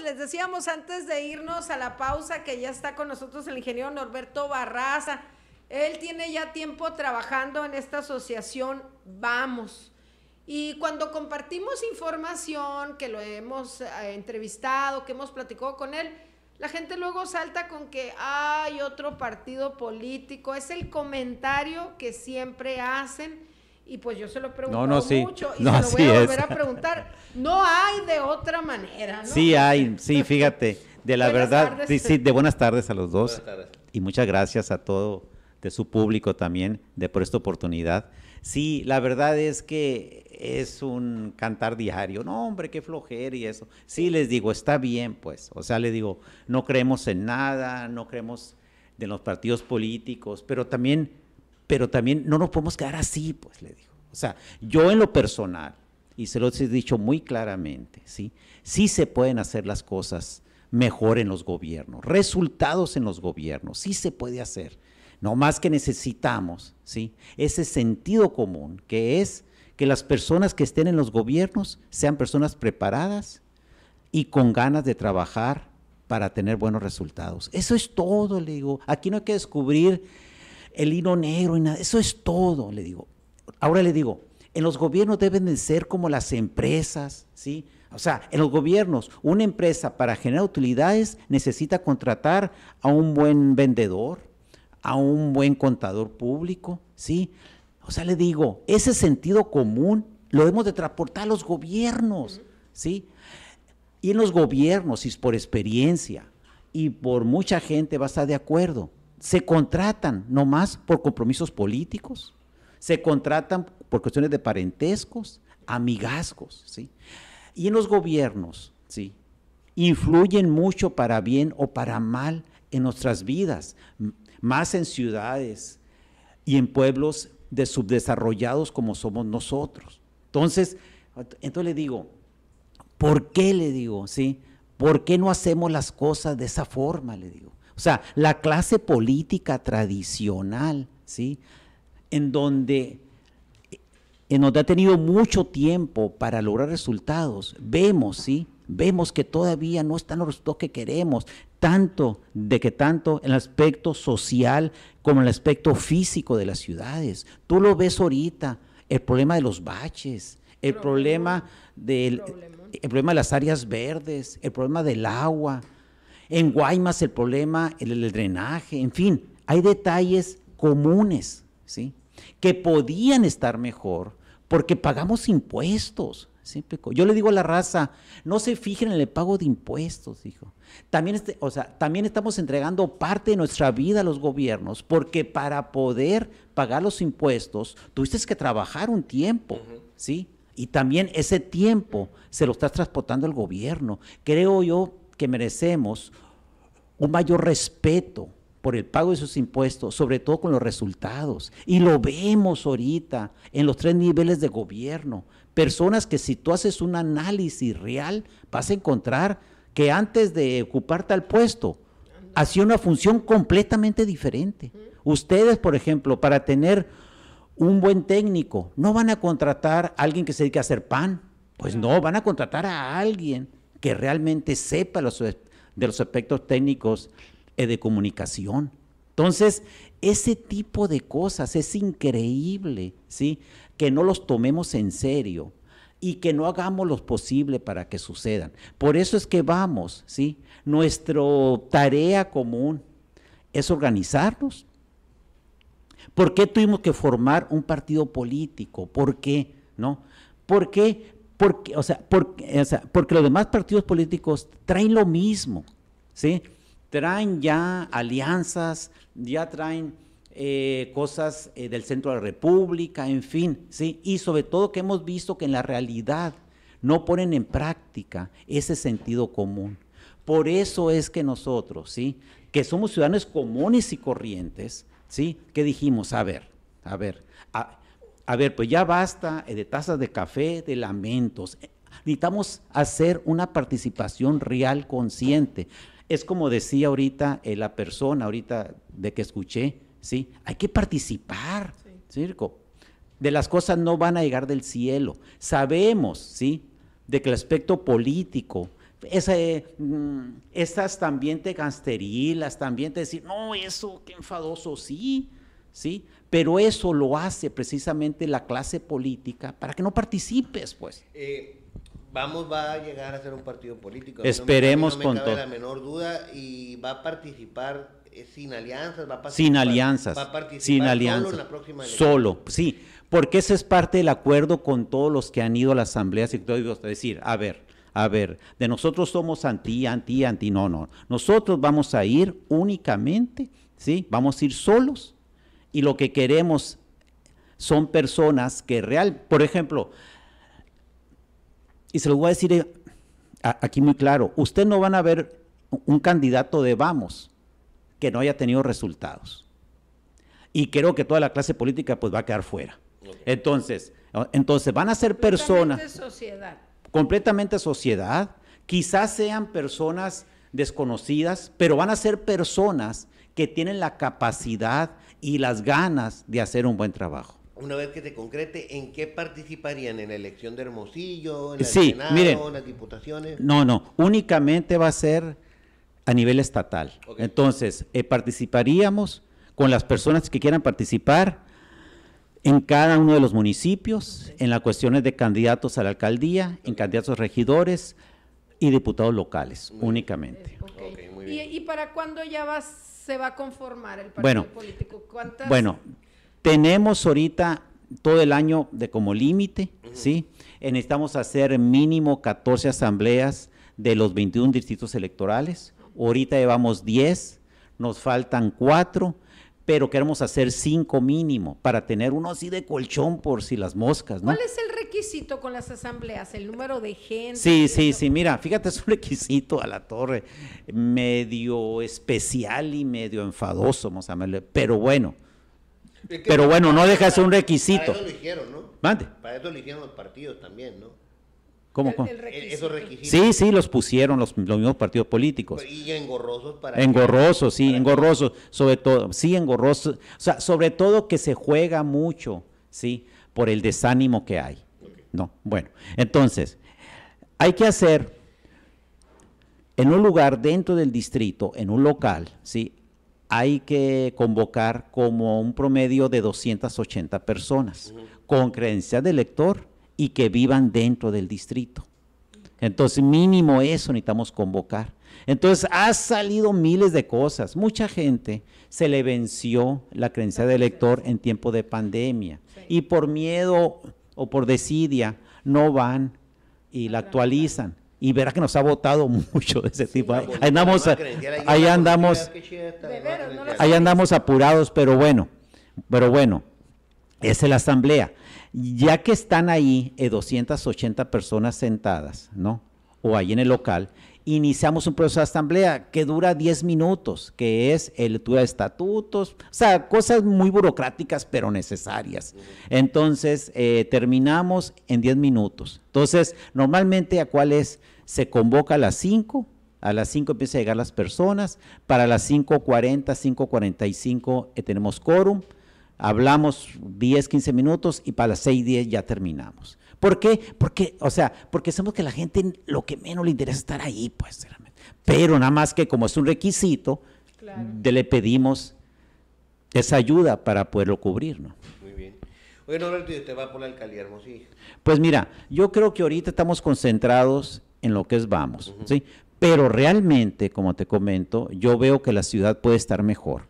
les decíamos antes de irnos a la pausa que ya está con nosotros el ingeniero Norberto Barraza. Él tiene ya tiempo trabajando en esta asociación Vamos. Y cuando compartimos información, que lo hemos eh, entrevistado, que hemos platicado con él, la gente luego salta con que hay otro partido político. Es el comentario que siempre hacen y pues yo se lo pregunto no, no, mucho y no, se lo voy a volver a preguntar. No hay de otra manera, ¿no? Sí hay, sí, fíjate. De la verdad, sí, sí, de buenas tardes a los dos. Y muchas gracias a todo de su público también de por esta oportunidad. Sí, la verdad es que es un cantar diario. No, hombre, qué flojera y eso. Sí, les digo, está bien, pues. O sea, le digo, no creemos en nada, no creemos de los partidos políticos, pero también pero también no nos podemos quedar así, pues le digo. O sea, yo en lo personal, y se lo he dicho muy claramente, ¿sí? sí se pueden hacer las cosas mejor en los gobiernos, resultados en los gobiernos, sí se puede hacer. No más que necesitamos ¿sí? ese sentido común, que es que las personas que estén en los gobiernos sean personas preparadas y con ganas de trabajar para tener buenos resultados. Eso es todo, le digo. Aquí no hay que descubrir el hilo negro y nada. Eso es todo, le digo. Ahora le digo, en los gobiernos deben de ser como las empresas, ¿sí? O sea, en los gobiernos, una empresa para generar utilidades necesita contratar a un buen vendedor, a un buen contador público, ¿sí? O sea, le digo, ese sentido común lo hemos de transportar a los gobiernos, ¿sí? Y en los gobiernos, es por experiencia, y por mucha gente va a estar de acuerdo, se contratan nomás por compromisos políticos, se contratan por cuestiones de parentescos, amigazgos, ¿sí? Y en los gobiernos, ¿sí? Influyen mucho para bien o para mal en nuestras vidas, más en ciudades y en pueblos de subdesarrollados como somos nosotros. Entonces, entonces le digo, ¿por qué le digo, sí? ¿Por qué no hacemos las cosas de esa forma? Le digo. O sea, la clase política tradicional, ¿sí? En donde, en ha tenido mucho tiempo para lograr resultados, vemos, ¿sí? Vemos que todavía no están los resultados que queremos, tanto de que tanto en el aspecto social como en el aspecto físico de las ciudades. Tú lo ves ahorita, el problema de los baches, el del, el problema de las áreas verdes, el problema del agua, en Guaymas el problema, el, drenaje, en fin, hay detalles comunes, ¿sí? Que podían estar mejor porque pagamos impuestos. Yo le digo a la raza, no se fijen en el pago de impuestos, dijo. También, este, o también estamos entregando parte de nuestra vida a los gobiernos, porque para poder pagar los impuestos, tuviste que trabajar un tiempo, ¿sí? Y también ese tiempo se lo estás transportando al gobierno. Creo yo que merecemos un mayor respeto por el pago de sus impuestos, sobre todo con los resultados. Y lo vemos ahorita en los tres niveles de gobierno. Personas que si tú haces un análisis real, vas a encontrar que antes de ocupar tal puesto, hacía una función completamente diferente. Ustedes, por ejemplo, para tener un buen técnico, no van a contratar a alguien que se dedique a hacer pan. Pues no, van a contratar a alguien que realmente sepa de los aspectos técnicos eh, de comunicación. Entonces, ese tipo de cosas es increíble, ¿sí? Que no los tomemos en serio y que no hagamos lo posible para que sucedan. Por eso es que vamos, ¿sí? Nuestra tarea común es organizarnos. ¿Por qué tuvimos que formar un partido político? ¿Por qué? ¿No? ¿Por qué? porque, o sea, porque, los demás partidos políticos traen lo mismo, ¿sí? Traen ya alianzas, ya traen eh, cosas eh, del centro de la República, en fin, ¿sí? Y sobre todo que hemos visto que en la realidad no ponen en práctica ese sentido común. Por eso es que nosotros, ¿sí? Que somos ciudadanos comunes y corrientes, ¿sí? Que dijimos, a ver, a ver, a, a ver, pues ya basta eh, de tazas de café, de lamentos. Eh, necesitamos hacer una participación real, consciente. Es como decía ahorita eh, la persona, ahorita de que escuché, ¿sí? Hay que participar, circo. De las cosas no van a llegar del cielo. Sabemos, ¿sí? De que el aspecto político, mm, esas también te gasterilas, también te decir, no, eso, qué enfadoso, sí. ¿sí? Pero eso lo hace precisamente la clase política para que no participes, pues. Eh, vamos, va a llegar a ser un partido político. Esperemos no con todo. la menor duda y va a participar eh, sin alianzas, va a sin alianzas, va a participar solo en la próxima Solo, sí, porque ese es parte del acuerdo con todos los que han ido a la asamblea es decir, a ver, a ver, de nosotros somos anti, anti, anti, no, no, nosotros vamos a ir únicamente, sí, vamos a ir solos y lo que queremos son personas que real, por ejemplo, y se lo voy a decir eh, aquí muy claro, usted no van a ver un candidato de Vamos que no haya tenido resultados. Y creo que toda la clase política pues va a quedar fuera. Entonces, ah, entonces van a ser personas completamente sociedad. completamente sociedad, quizás sean personas desconocidas, pero van a ser personas que tienen la capacidad y las ganas de hacer un buen trabajo. Una vez que se concrete, ¿en qué participarían? ¿En la elección de Hermosillo? ¿En el sí, Miren, ¿En las diputaciones? No, no, únicamente va a ser a nivel estatal. Entonces, eh, participaríamos con las personas que quieran participar en cada uno de los municipios, en las cuestiones de candidatos a la alcaldía, en candidatos regidores y diputados locales, únicamente. ¿Y, ¿Y para cuándo ya vas se va a conformar el partido político? Bueno, tenemos ahorita todo el año de como límite, sí. ¿sí? Necesitamos hacer mínimo 14 asambleas de los 21 distritos electorales. Ahorita llevamos 10, nos faltan 4, pero queremos hacer 5 mínimo para tener uno así de colchón por si las moscas, ¿no? es el requisito con las asambleas, el número de gente. Sí, sí, sí, mira, fíjate, es un requisito a la torre medio especial y medio enfadoso, pero bueno. pero bueno, no deja de ser un requisito. Para eso eligieron, ¿no? Para eso eligieron los partidos también, ¿no? ¿Cómo? E-, esos requisitos. Sí, sí, los pusieron los, mismos partidos políticos. Y engorrosos para... Engorrosos, sí, engorrosos, sobre todo, sí, engorrosos. O sea, sobre todo que se juega mucho, ¿sí? Por el desánimo que hay. No, bueno, entonces, hay que hacer en un lugar dentro del distrito, en un local, ¿sí? hay que convocar como un promedio de 280 personas con creencia de lector y que vivan dentro del distrito. Entonces, mínimo eso necesitamos convocar. Entonces, ha salido miles de cosas. Mucha gente se le venció la creencia de lector en tiempo de pandemia y por miedo o por desidia no van y la actualizan. Y verá que nos ha votado mucho de ese tipo. Ahí, andamos, ahí andamos, apurados, pero bueno, pero bueno, es la asamblea. Ya que están ahí 280 eh, personas sentadas, ¿no? O ahí en el local, iniciamos un proceso de asamblea que dura 10 minutos, que es el lectura de estatutos, o sea, cosas muy burocráticas pero necesarias. Entonces, eh, terminamos en 10 minutos. Entonces, normalmente a cuáles se convoca a las 5, a las 5 empiezan a llegar las personas, para las 5.40, 5.45 eh, tenemos quórum, hablamos 10, 15 minutos y para las 6.10 ya terminamos. ¿Por qué? Porque, o sea, porque sabemos que la gente lo que menos le interesa es estar ahí, pues, Pero nada más que como es un requisito, le pedimos esa ayuda para poderlo cubrir, ¿no? Muy bien. Oye, no, te va por la alcaldía, Hermosillo. Pues mira, yo creo que ahorita estamos concentrados en lo que es vamos, ¿sí? Pero realmente, como te comento, yo veo que la ciudad puede estar mejor.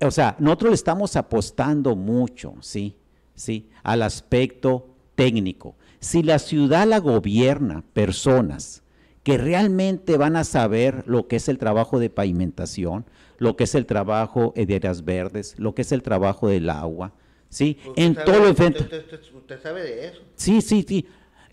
O sea, nosotros le estamos apostando mucho, ¿sí? ¿Sí? Al aspecto técnico. Si la ciudad la gobierna personas que realmente van a saber lo que es el trabajo de pavimentación, lo que es el trabajo eh, de áreas verdes, lo que es el trabajo del agua, ¿sí? en todo lo Usted, sabe de eso. Sí, sí, sí.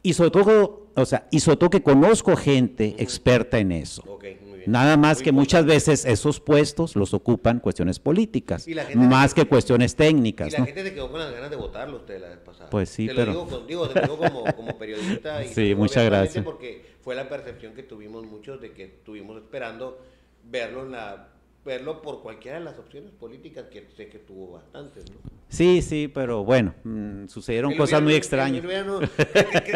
Y sobre todo, o sea, y sobre todo que conozco gente experta en eso. Okay. Nada más que muchas veces esos puestos los ocupan cuestiones políticas, más que cuestiones técnicas. Y la gente se quedó con las ganas de votarlo usted la vez pasada. Pues sí, te pero... Lo digo, contigo, te lo digo como, como periodista. Y sí, muchas gracias. Porque fue la percepción que tuvimos muchos de que estuvimos esperando verlo en la verlo por cualquiera de las opciones políticas que sé que tuvo bastantes, ¿no? Sí, sí, pero bueno, sucedieron cosas muy extrañas.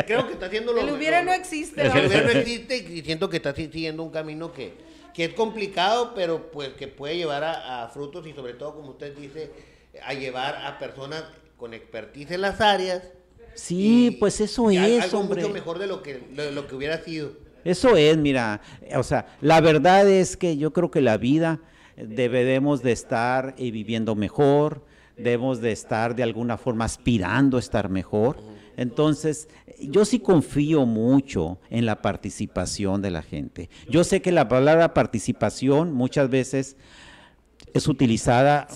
creo que está haciendo lo El hubiera no existe. El hubiera no existe y siento que está siguiendo un camino que, que es complicado, pero pues que puede llevar a, frutos y sobre todo, como usted dice, a llevar a personas con expertise en las áreas. Sí, pues eso es, algo hombre. mucho mejor de lo que, de lo que hubiera sido. Eso es, mira, o sea, la verdad es que yo creo que la vida debemos de estar eh, viviendo mejor, debemos de estar de alguna forma aspirando a estar mejor. Entonces, yo sí confío mucho en la participación de la gente. Yo sé que la palabra participación muchas veces es utilizada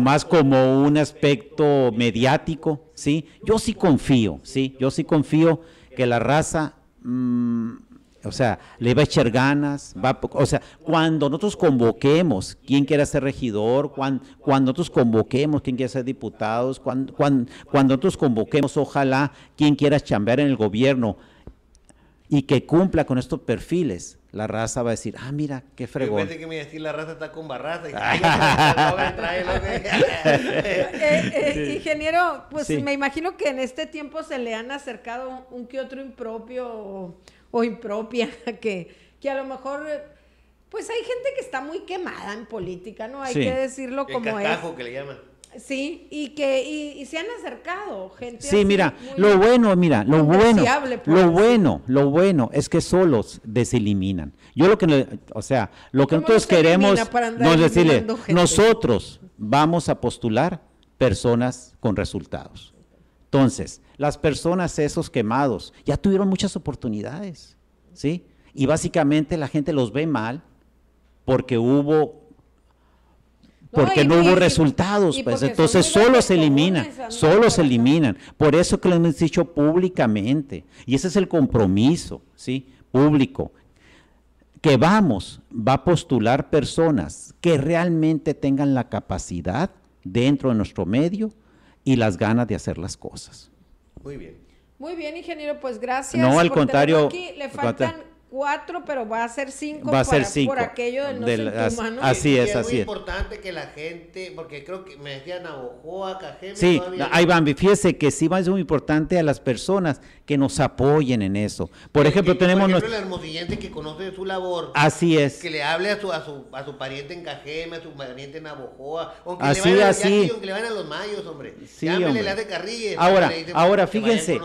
más como un aspecto mediático, ¿sí? Yo sí confío, ¿sí? Yo sí confío que la raza mm, o sea, le va a echar ganas, va, o sea, cuando nosotros convoquemos, quién quiera ser regidor, cuando, cuando nosotros convoquemos, quién quiera ser diputados, cuando, cuando, nosotros convoquemos, ojalá quien quiera chambear en el gobierno y que cumpla con estos perfiles, la raza va a decir, ah, mira, qué fregón. decir, la raza está con barraza. ingeniero, pues me imagino que en este tiempo se le han acercado un que otro impropio o impropia, que, que a lo mejor, pues hay gente que está muy quemada en política, ¿no? Hay que decirlo como como El es. que le llaman. Sí, y que y, se han acercado gente. Sí, mira, lo bueno, mira, lo bueno, lo bueno, lo bueno es que solos deseliminan. Yo lo que, o sea, lo que nosotros queremos, no decirle, nosotros vamos a postular personas con resultados. Entonces, las personas esos quemados ya tuvieron muchas oportunidades, ¿sí? Y básicamente la gente los ve mal porque hubo porque no, hubo resultados, pues entonces solo se eliminan, solo se eliminan. Por eso que lo hemos dicho públicamente, y ese es el compromiso, ¿sí? Público, que vamos, va a postular personas que realmente tengan la capacidad dentro de nuestro medio y las ganas de hacer las cosas. Muy bien. Muy bien, ingeniero, pues gracias. No, al por contrario. Aquí. Le faltan cuatro, pero va a ser cinco, va a ser cinco por aquello del no de la, Así es, así es. Es muy importante que la gente, porque creo que me decían a Cajeme. Sí, ahí van, fíjese que sí va, a ser muy importante a las personas que nos apoyen en eso. Por ejemplo, tenemos... Por ejemplo, que conoce su labor. Así es. Que le hable a su, a su, a su pariente en Cajeme, a su pariente en Abojoa aunque, así, le vayan así. aunque le vayan a los mayos, hombre. Sí, Llámenle, hombre. Le de carrilles. Ahora, ahora fíjense,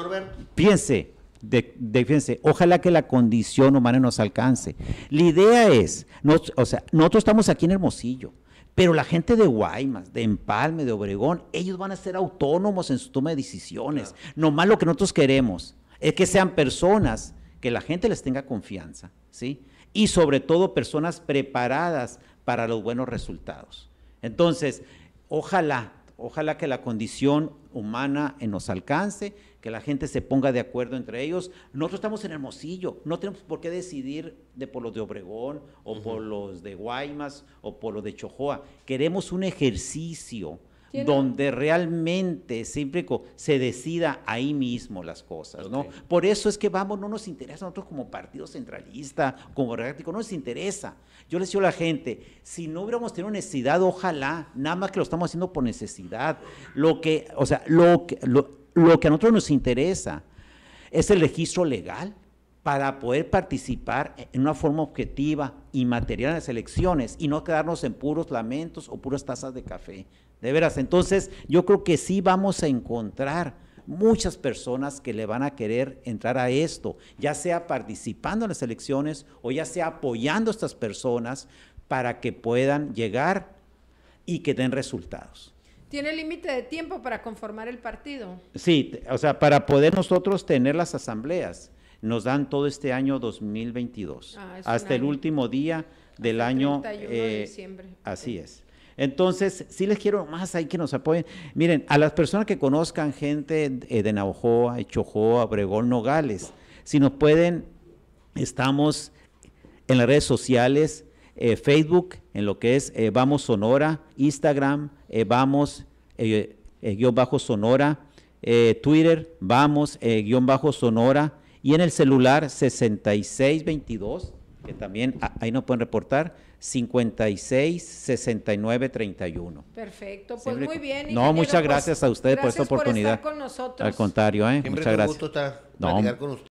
fíjense de, fíjense, ojalá que la condición humana nos alcance. La idea es, o sea, nosotros estamos aquí en Hermosillo, pero la gente de Guaymas, de Empalme, de Obregón, ellos van a ser autónomos en su toma de decisiones. No Nomás lo que nosotros queremos es que sean personas que la gente les tenga confianza, ¿sí? Y sobre todo personas preparadas para los buenos resultados. Entonces, ojalá Ojalá que la condición humana nos alcance, que la gente se ponga de acuerdo entre ellos. Nosotros estamos en Hermosillo, no tenemos por qué decidir de por los de Obregón o por los de Guaymas o por los de Chojoa. Queremos un ejercicio donde realmente se decida ahí mismo las cosas, ¿no? Por eso es que vamos, no nos interesa a nosotros como partido centralista, como orgánico, no nos interesa. Yo le digo a la gente, si no hubiéramos tenido necesidad, ojalá, nada más que lo estamos haciendo por necesidad. Lo que, o sea, lo que, lo, lo que a nosotros nos interesa es el registro legal para poder participar en una forma objetiva y material en las elecciones y no quedarnos en puros lamentos o puras tazas de café. De veras, entonces yo creo que sí vamos a encontrar muchas personas que le van a querer entrar a esto, ya sea participando en las elecciones o ya sea apoyando a estas personas para que puedan llegar y que den resultados. ¿Tiene límite de tiempo para conformar el partido? Sí, o sea, para poder nosotros tener las asambleas, nos dan todo este año 2022, ah, hasta el último día del año... de eh, diciembre. Así es. Entonces, si les quiero más ahí que nos apoyen. Miren, a las personas que conozcan gente eh, de Navojoa, Chojoa, Bregón, Nogales, si nos pueden, estamos en las redes sociales, eh, Facebook, en lo que es eh, Vamos Sonora, Instagram, Vamos guión bajo Sonora, Twitter, Vamos guión bajo Sonora, y en el celular 6622, que también ahí nos pueden reportar, 56 69 31. Perfecto, pues muy bien. No, muchas pues gracias a ustedes por esta oportunidad. Por estar con nosotros. Al contrario, ¿eh? muchas gracias. Gusto está no. con usted.